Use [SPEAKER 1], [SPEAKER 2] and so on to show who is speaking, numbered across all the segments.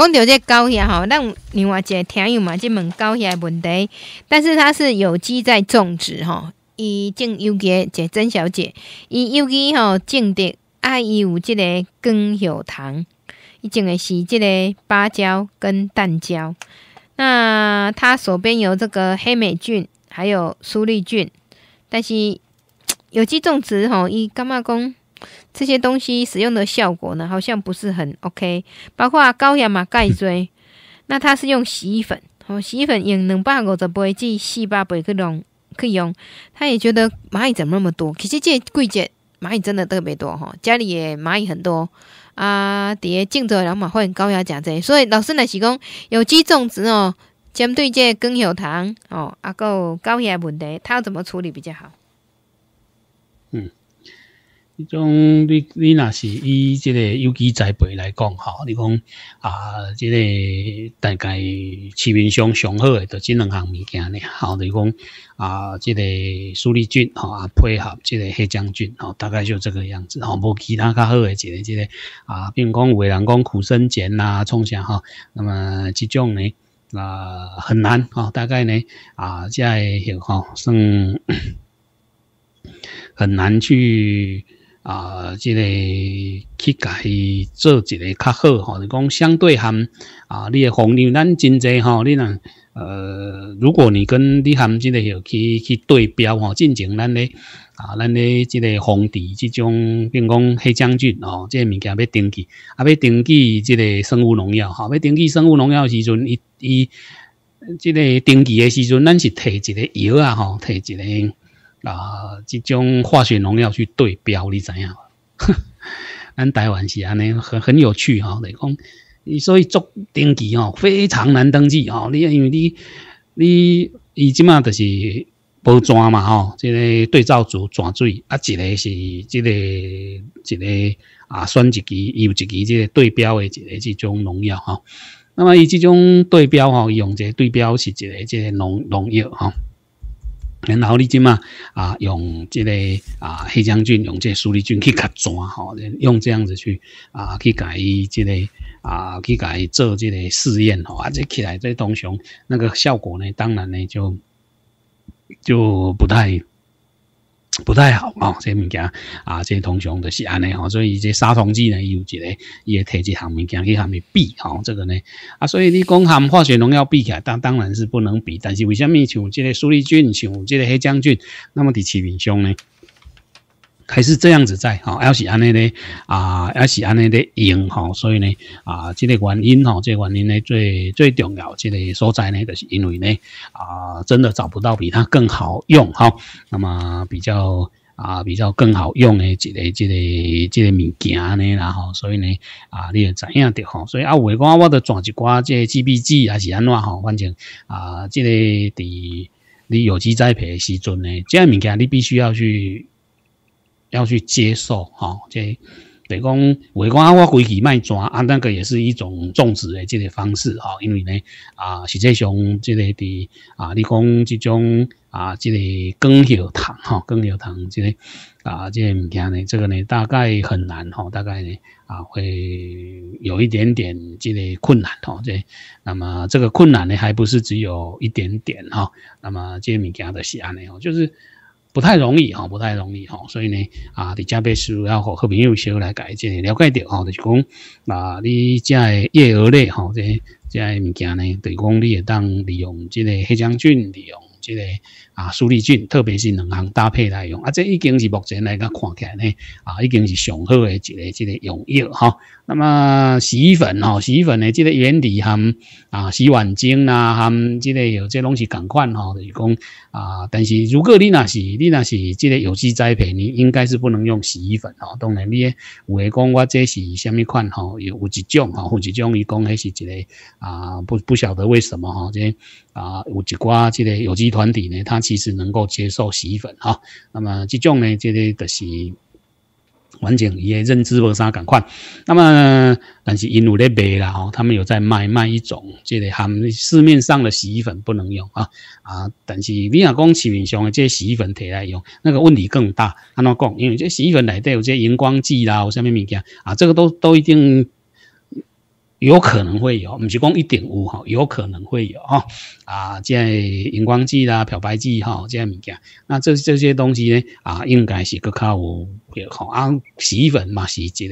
[SPEAKER 1] 讲到这高下吼，咱另外一个听友嘛，即问高下问题，但是他是有机在种植吼，伊种有机这曾小姐，伊有机吼种的爱伊有即个甘油糖，伊种的是即个芭蕉跟蛋蕉，那他手边有这个黑美菌，还有苏力菌，但是有机种植吼，伊感觉讲？这些东西使用的效果呢，好像不是很 OK。包括高雅嘛，钙锥，那他是用洗衣粉，哦，洗衣粉用两百五十杯至四百杯去用，去用。他也觉得蚂蚁怎么那么多？其实这季节蚂蚁真的特别多哈，家里也蚂蚁很多，啊，底下种植的人嘛，会高雅真侪。所以老师呢是讲有机种植哦，针对这根有糖哦，啊个高压问题，他要怎么处理比较好？嗯。这种你你若是以这个有机栽培来讲哈，你讲啊，这个大概市面上上好的就这两样物件咧，吼，你讲啊，这个苏力菌哈配合这个黑将军哈，大概就这个样子哈，无其他较好诶一个这个啊，比如讲诶人讲苦参碱呐、冲啥哈，那么这种呢啊很难哈，大概呢啊在哈算。很难去。啊，即个去家去做一个较好吼，就讲相对含啊，你诶红牛咱真济吼，你若呃，如果你跟你含即个去去对标吼，进前咱咧啊，咱咧即个皇帝即种，比如讲黑将军吼，即个物件要登记，啊，要登记即个生物农药吼，要登记生物农药时阵，伊伊即个登记的时阵，咱是摕一个药啊吼，摕一个。啊，这种化学农药去对标，你怎样？咱台湾是安尼，很很有趣哈。得讲，所以做登记哦，非常难登记哦。你因为你，你伊即马就是包转嘛吼，一个对照组转水，啊，一个是这个一个啊，选一支，又一支这个对标的一个这种农药吼。那么，伊这种对标吼，用这对标是一个这农农药吼。然后你即嘛啊用即个啊黑将军用即苏立军去卡抓吼，用这样子去啊去改即个啊去改做即个试验吼，啊这起来这东西那个效果呢，当然呢就就不太。不太好啊，这物件啊，这通常虫都是安尼吼，所以这杀虫剂呢，伊有一个伊会摕及项物件，去下伊比吼，这个呢啊，所以你讲含化学农药比起来，当当然是不能比，但是为什么像这个苏力菌，像这个黑将军，那么的起名相呢？还是这样子在吼，要是安尼咧啊，要是安尼的用吼，所以呢啊，这个原因吼，这个原因咧最最重要，这个所在呢，就是因为呢啊，真的找不到比它更好用哈。那么比较啊，比较更好用的这个这个这个物件呢，然后所以呢啊，你也知影的吼？所以啊，的讲我的转一寡这 g B g 还是安怎吼，反正啊，这个伫你有机栽培时阵呢，这样物件你必须要去。要去接受哈，即，比如讲，我讲啊，我回去卖砖啊，那个也是一种种植的这个方式啊，因为呢，啊，实际上这类的啊，你讲这种啊，这个根业糖哈，根业糖这类啊，这类物件呢，这个呢，大概很难哈，大概呢，啊，会有一点点这个困难哈，这，那么这个困难呢，还不是只有一点点哈，那么这些物件的是安呢，就是。不太容易哈，不太容易哈，所以呢，啊，你加倍需要和好朋友先来了解了解掉哈，就是讲，啊，你即个业额类哈，这这物件呢，对讲你也当利用，即个黑将军利用。即个啊苏利俊，特别是两行搭配来用啊，这已经是目前来个看起来呢啊，已经是上好诶一个即个用药哈。那么洗衣粉吼，洗衣粉呢，即个原理含啊洗碗精啊含即个有这拢是共款吼，就是讲啊。但是如果你那是你那是即个有机栽培，你应该是不能用洗衣粉吼。当然你有诶讲我这是虾米款吼，有有一种啊，有一种伊讲迄是一个啊不不晓得为什么吼，即啊有一寡即个有机。团体呢，他其实能够接受洗衣粉啊。那么这种呢，这个就是完全也认知无啥赶快。那么，但是因有咧卖啦哦，他们有在卖卖一种，这个含市面上的洗衣粉不能用啊啊。但是你若讲市面上的这洗衣粉摕来用，那个问题更大。安怎讲？因为这洗衣粉内底有这些荧光剂啦，有什么物件啊，这个都都一定。有可能会有，唔是讲一点五哈，有可能会有哈，啊，这样荧光剂啦、漂白剂哈，这样物件，那这这些东西咧啊，应该是个靠别吼啊，洗衣粉嘛，是一个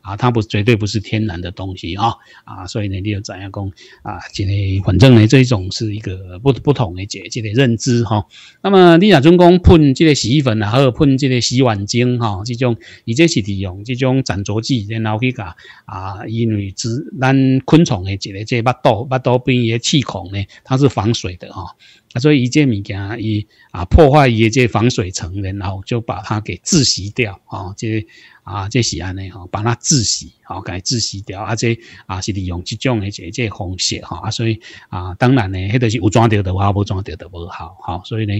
[SPEAKER 1] 啊，它不绝对不是天然的东西啊啊，所以呢，你要怎样讲啊，今个反正呢，这种是一个不不同的阶级个认知哈。那么你若真讲喷这个洗衣粉啊，还有喷这个洗碗精哈，这种，伊这是利用这种粘着剂，然后去搞啊，因为之咱。昆虫的一个这耳朵、耳朵边一个气孔呢，它是防水的哈，所以一这物件，伊啊破坏伊的这防水层咧，然后就把它给窒息掉啊，这啊这是安尼哈，把它窒息，好给窒息掉，啊且啊是利用这种的这这方式哈，所以啊当然呢，迄个是有装掉的话，无装掉就无好，好，所以呢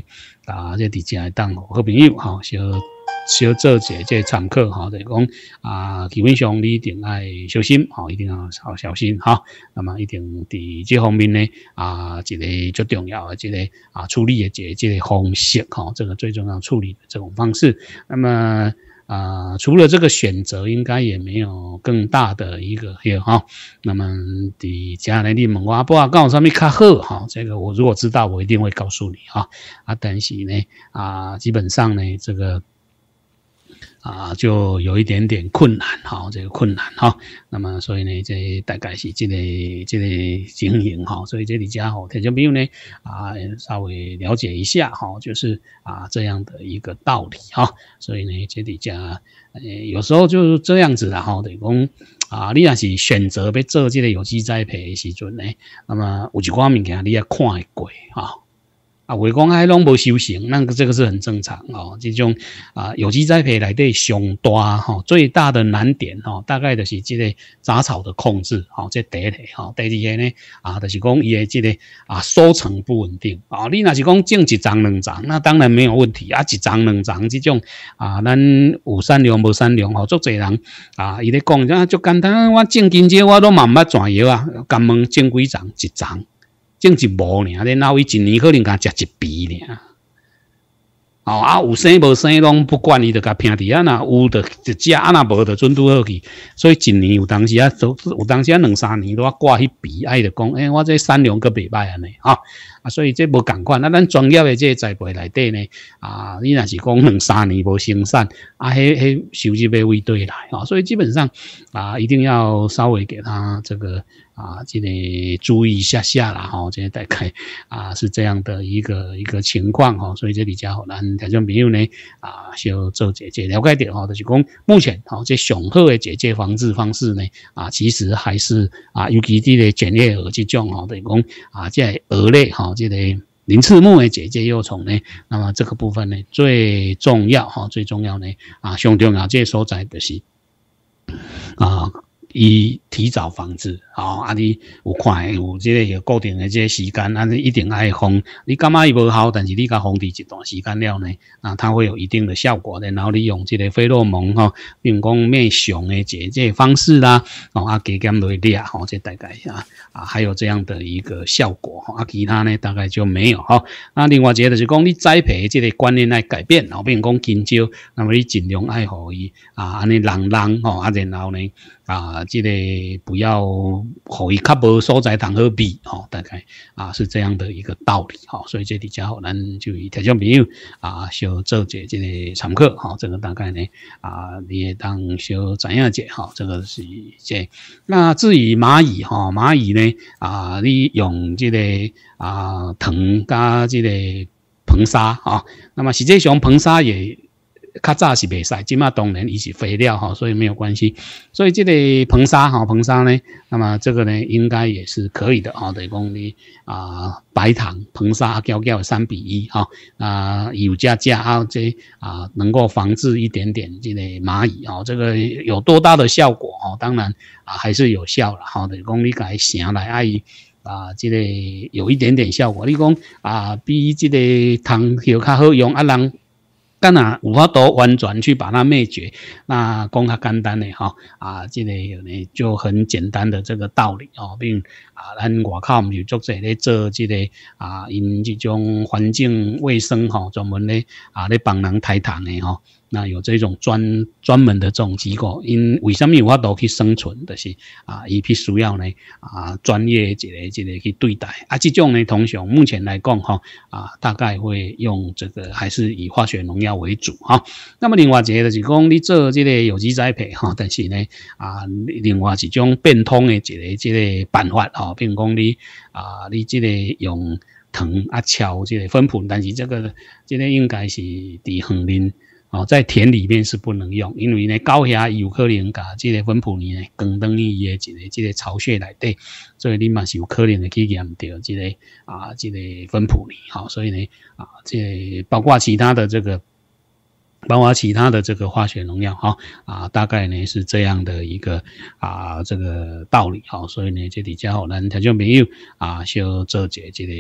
[SPEAKER 1] 啊这提前当好朋友哈，小。小做者即产科，吼，就是讲啊，基本上你一定要小心，吼，一定要好小心，哈。那么一定伫即方面呢，啊，一个最重要，一个啊处理这这个方式，吼，这个最重要处理的这种方式。那么啊，除了这个选择，应该也没有更大的一个嘢，哈。那么伫加你问我，阿布有上物较好哈，这个我如果知道，我一定会告诉你，啊。啊，但是呢，啊，基本上呢，这个。啊，就有一点点困难，好，这个困难哈。那么，所以呢，这大概是这个这个经营哈。所以这里家吼，听众朋友呢，啊，稍微了解一下哈，就是啊这样的一个道理哈。所以呢，这里家呃，有时候就是这样子啦哈，等于讲啊，你要是选择被做这个有机栽培的时阵呢，那么有一寡物件你也看会过啊。啊，为讲爱拢无修行，那个这个是很正常哦。这种啊，有机栽培来的上大哈，最大的难点哈，大概就是即个杂草的控制哈，即第一个哈。第二个呢啊，就是讲伊的即个啊，收成不稳定啊。你那是讲种一丛两丛，那当然没有问题啊。一丛两丛这种啊，咱有善良无善良合足侪人啊，伊咧讲，就简单，我种金桔我都慢慢转药啊，敢问种几丛？一丛。净一无呢，啊，那伊一年可能甲食一笔呢。哦，啊，有生无生拢不管，伊就甲平伫啊。那有的就啊那无的准拄好去。所以一年有当时啊，都有当时啊，两三年都挂一啊，爱就讲，哎，我这产量个未歹安尼啊。啊，所以这无共款。那咱专业的这栽培内底呢，啊，你若是讲两三年无生产，啊，迄迄收入要未对来啊，所以基本上啊，一定要稍微给他这个。啊，记得注意一下下啦，吼，这些大概啊是这样的一个一个情况哈，所以这里家好难，听众朋友呢啊，需要做解解了解点哈，就是讲目前哦，这雄厚的解决防治方式呢啊，其实还是啊，尤其滴个检验耳接种吼，等于讲啊，在耳类哈，这个。鳞刺目的解姐幼虫呢，那么这个部分呢最重要哈，最重要呢啊，相对啊，这所在就是啊。伊提早防治，吼，啊你有看有即个固定诶即个时间，啊你一定爱防。你感觉伊无效，但是你甲防治一段时间了呢，啊，它会有一定的效果的。然后你用即个费洛蒙吼，并讲灭熊诶解这方式啦，吼啊，加减落去量，吼，即大概啊啊，还有这样的一个效果，啊，其他呢大概就没有哈。啊，另外一个就是讲你栽培即个观念来改变，哦，并讲金招，那么你尽量爱互伊啊，安尼人人吼，啊，然后呢。啊，这个不要和伊较无所在谈可比哦，大概啊是这样的一个道理哈，所以这里家伙咱就以听众朋友啊，小做一下这个参考哈，这个大概呢啊，你也当小知影一下哈，这个是这。那至于蚂蚁哈，蚂蚁呢啊，你用这个啊藤加这个硼砂啊，那么实际上硼砂也。较早是袂晒，起码当然伊是肥料哈，所以没有关系。所以这个硼砂哈，硼砂呢，那么这个呢应该也是可以的哈。等于讲你啊，白糖硼砂胶胶三比一哈啊有加加，这啊能够防治一点点这个蚂蚁啊。这个有多大的效果啊？当然啊还是有效了哈。等于讲你改咸来阿姨。啊，这个有一点点效果。你讲啊，比这个糖油较好用啊人。干呐，无法要多去把它灭绝。那讲较简单的哈啊，这个呢就很简单的这个道理哦。比如啊，咱外口唔有做者咧做这个啊，因这种环境卫生哈，专门咧啊咧帮人抬痰的哈。那有这种专专门的这种机构，因为什么有法度去生存，就是啊，伊必须要呢啊专业一个一个去对待啊。这种呢，通常目前来讲哈啊，大概会用这个还是以化学农药为主哈。那么另外，一个就是讲你做这个有机栽培哈，但是呢啊，另外一种变通的一个一个办法哈，比如讲你啊，你这个用藤啊、敲这个分铺，但是这个这个应该是伫横林。哦，在田里面是不能用，因为呢，高压有可能感，这个分布呢，更等于一个一个这个巢穴来对，所以你嘛是有可能的去验掉，这个啊，这个分布呢，好，所以呢，啊，这包括其他的这个，包括其他的这个化学农药，哈，啊，大概呢是这样的一个啊，这个道理，哈，所以呢，这里下好兰条就没有，啊，要做些这个。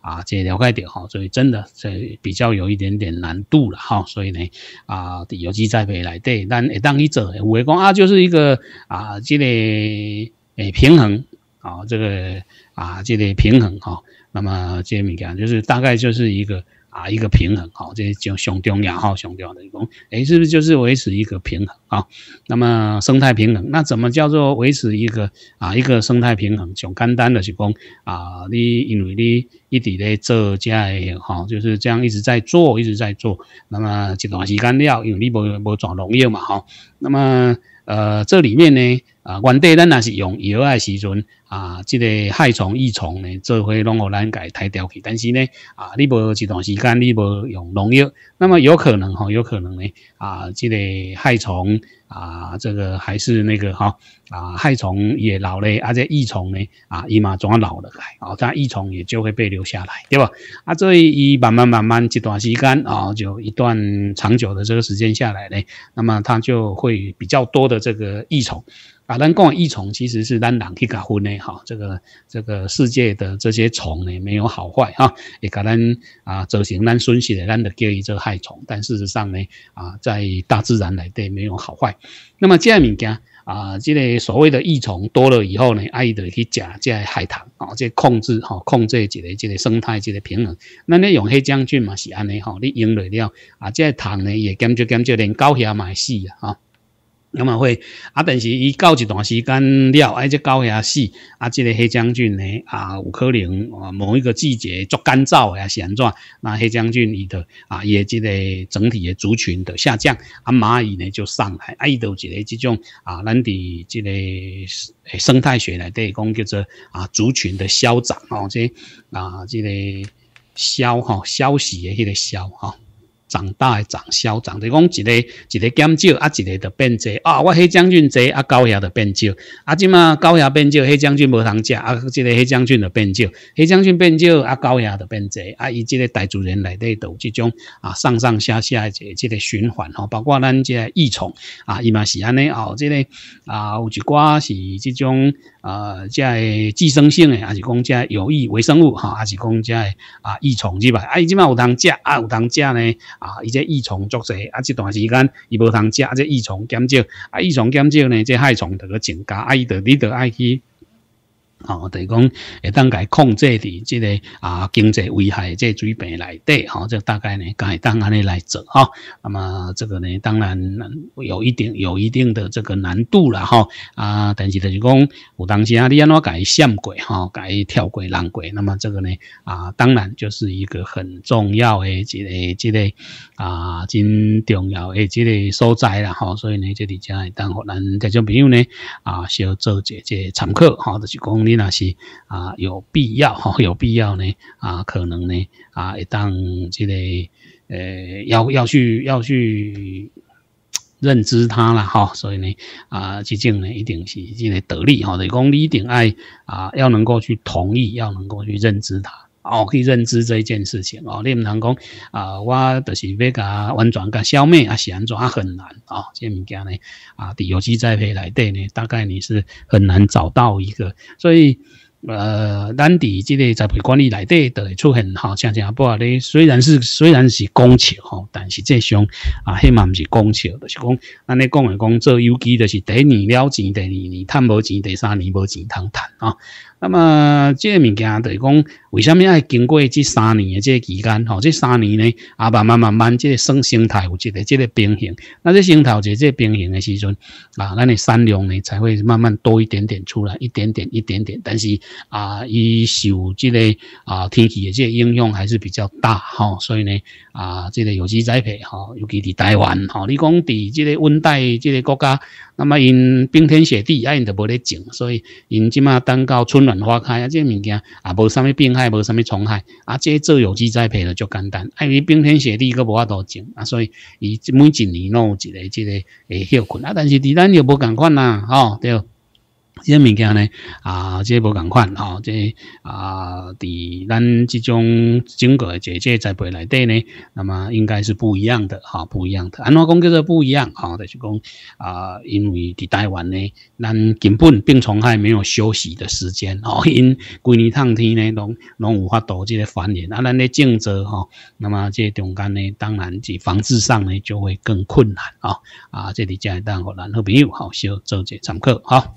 [SPEAKER 1] 啊，这了解点哈，所以真的，所以比较有一点点难度了哈，所以呢，啊，有机栽培来对，但当你做，我公啊，就是一个啊，这累，诶平衡，啊，这个啊，这累平衡哈，那么这物件就是大概就是一个。啊，一个平衡，好，这些雄雄雕也好，相雕的工，哎，是不是就是维持一个平衡啊？那么生态平衡，那怎么叫做维持一个啊一个生态平衡？就简单的去讲啊，你因为你一直在做加也哈，就是这样一直在做，一直在做。那么这段时间了，因为你没没转农业嘛，哈。那么呃，这里面呢？啊，原地咱那是用药的时阵啊，这个害虫、益虫呢，做伙拢互咱家杀掉去。但是呢，啊，你无一段时间，你无用农药，那么有可能哈，有可能呢，啊，这个害虫啊，这个还是那个哈，啊，害虫也老嘞，而且益虫呢，啊，伊嘛总要老了来，哦，它益虫也就会被留下来，对不？啊，所以伊慢慢慢慢一段时间啊，就一段长久的这个时间下来呢，那么它就会比较多的这个益虫。啊，咱讲益虫其实是咱人去甲分的哈，这个这个世界的这些虫呢没有好坏哈，也可咱啊造成咱损失的，咱就叫伊做害虫。但事实上呢啊，在大自然内边没有好坏。那么这样物件啊，即个所谓的益虫多了以后呢，就得去食这些害虫啊，这控制哈控制一个这个生态这个平衡。那那用黑将军嘛是安尼哈，你用了了啊，这虫呢也减少减少，连高血压死啊哈。那么会，啊，但是伊到一段时间了，啊，这蚂蚁死，啊，这个黑将军呢，啊，有可能啊，某一个季节作干燥呀安怎？那黑将军伊的啊，的这个整体的族群的下降，啊，蚂蚁呢就上来，啊，伊都一个这种啊，咱伫这个生态学来对讲叫做啊，族群的消长哦，这啊，这个消哈，消息的这个消哈。长大、的长小、长，就讲一个一个减少啊，一个就变少啊。我黑将军多啊，高压就变少啊。即嘛高压变少，黑将军无通食啊。即个黑将军就变少，黑将军变少啊，高压就变侪，啊。伊即个大自然内底都即种啊，上上下下一个即个循环吼，包括咱即个益虫啊，伊嘛是安尼哦，即个啊，有一寡是即种啊，即个寄生性的，还是讲即有益微生物哈，还是讲即个啊益虫是吧？啊，伊即嘛有通食啊，有通食呢。啊！伊即益异虫作势，啊这段时间伊无通食，啊即益异虫减少，啊异虫减少呢，即害虫就去增加，啊伊就你就爱去。哦，就是讲会当佢控制伫即个啊经济危害即水平内底，哦，就大概呢，佢系当安尼来做，哈，那么这个呢，当然有一定，有一定的这个难度啦，哈，啊，但是就是讲有当时啊，你让我闪过，吼、哈，改跳过、让过，那么这个呢，啊，当然就是一个很重要诶，即个，即个，啊，真重要诶，即个所在啦，哈，所以呢，就系正会当互咱啲小朋友呢，啊，少做一个参考，哈，就是讲。那是啊，有必要哈，有必要呢啊，可能呢啊，一旦即个诶，要要去要去认知它啦哈，所以呢啊，即种呢一定是即个得力哈，你讲你一定爱啊，要能够去同意，要能够去认知它。哦，去认知这一件事情哦，你不能讲啊，我就是要甲完全甲消灭啊，怎啊很难啊，这物件呢啊，有机栽培来对呢，大概你是很难找到一个，所以呃，咱伫即个栽培管理来对，就会出现好，恰恰不啊，你虽然是虽然是讲笑吼，但是这上啊，迄嘛不是讲笑，就是讲，安尼讲的讲做有机，就是第一年了钱，第二年趁无钱，第三年无钱，通趁啊。那么即个物件就是讲，为什么要经过即三年这即期间，哦，即三年咧，阿爸慢慢慢即个生生态有一个即个平衡，那这生态有一个即平衡嘅时阵，啊，嗱你产量咧才会慢慢多一点点出来，一点点一点点，但是啊，伊受即个啊天气这即影响，还是比较大，哈，所以咧，啊，即个有机栽培，哈，尤其伫台湾，哦，你讲伫即个温带即个国家，那么因冰天雪地，啊，因就无得种，所以，因即嘛等到春。开花啊，这物件啊，无什么病害，无什么虫害啊。这做有机栽培的就简单，啊，伊冰天雪地个无阿多种啊，所以伊每一年有一个、一个诶休困啊。但是在咱又无共款呐，吼，对。这物件呢，啊，这无共款吼，这啊，伫咱即种整个一个栽培内底呢，那么应该是不一样的，哈，不一样的。安怎讲叫做不一样，吼，就是讲啊，因为伫台湾呢，咱根本病虫害没有休息的时间，哦，因规年烫天呢，拢拢有法度即个繁衍，啊，咱咧种植，吼，那么这中间呢，当然即防治上呢就会更困难，啊，啊，这里讲一单好，然后朋友好，稍做这参考，好。